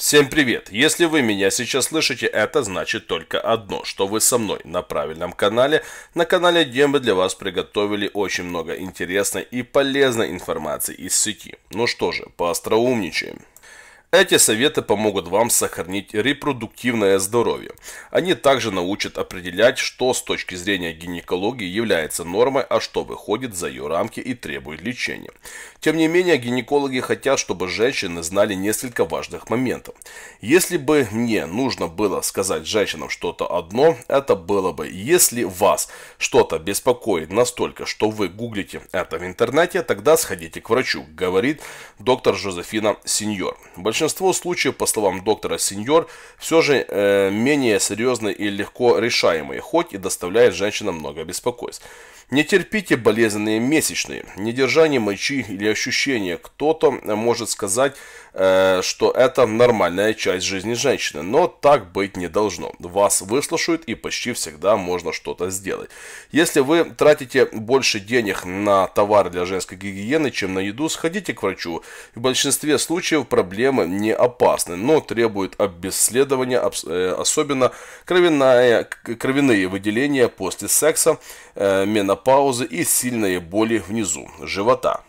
Всем привет! Если вы меня сейчас слышите, это значит только одно, что вы со мной на правильном канале. На канале Дембы для вас приготовили очень много интересной и полезной информации из сети. Ну что же, поостроумничаем. Эти советы помогут вам сохранить репродуктивное здоровье. Они также научат определять, что с точки зрения гинекологии является нормой, а что выходит за ее рамки и требует лечения. Тем не менее, гинекологи хотят, чтобы женщины знали несколько важных моментов. Если бы мне нужно было сказать женщинам что-то одно, это было бы, если вас что-то беспокоит настолько, что вы гуглите это в интернете, тогда сходите к врачу, говорит доктор Жозефина Сеньор. Большинство большинство случаев, по словам доктора Сеньор, все же э, менее серьезные и легко решаемые, хоть и доставляет женщинам много беспокойств. Не терпите болезненные месячные, недержание мочи или ощущение. Кто-то может сказать, э, что это нормальная часть жизни женщины, но так быть не должно. Вас выслушают и почти всегда можно что-то сделать. Если вы тратите больше денег на товары для женской гигиены, чем на еду, сходите к врачу. В большинстве случаев проблемы не опасны, но требуют обследования, э, особенно кровяная, кровяные выделения после секса, э, менопауза, паузы и сильные боли внизу живота.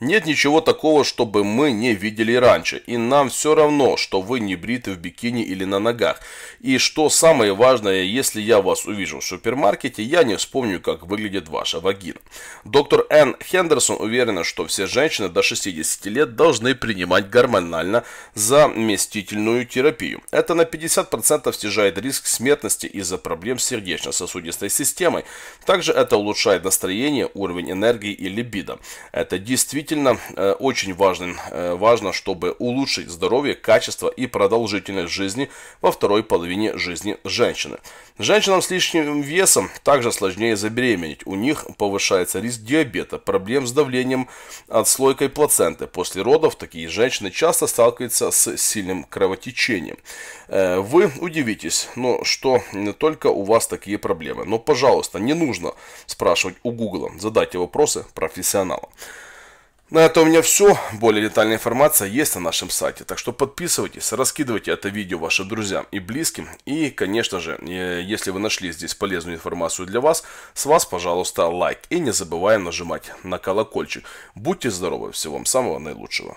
Нет ничего такого, чтобы мы не видели раньше. И нам все равно, что вы не бриты в бикини или на ногах. И что самое важное, если я вас увижу в супермаркете, я не вспомню, как выглядит ваша вагина. Доктор Энн Хендерсон уверена, что все женщины до 60 лет должны принимать гормонально заместительную терапию. Это на 50% снижает риск смертности из-за проблем с сердечно-сосудистой системой. Также это улучшает настроение, уровень энергии и либидо. Это действительно действительно э, очень важно, э, важно, чтобы улучшить здоровье, качество и продолжительность жизни во второй половине жизни женщины. Женщинам с лишним весом также сложнее забеременеть. У них повышается риск диабета, проблем с давлением, отслойкой плаценты. После родов такие женщины часто сталкиваются с сильным кровотечением. Э, вы удивитесь, но что не только у вас такие проблемы. Но, пожалуйста, не нужно спрашивать у Гугла. Задайте вопросы профессионалам. На это у меня все. Более детальная информация есть на нашем сайте. Так что подписывайтесь, раскидывайте это видео вашим друзьям и близким. И, конечно же, э, если вы нашли здесь полезную информацию для вас, с вас, пожалуйста, лайк. И не забываем нажимать на колокольчик. Будьте здоровы. Всего вам самого наилучшего.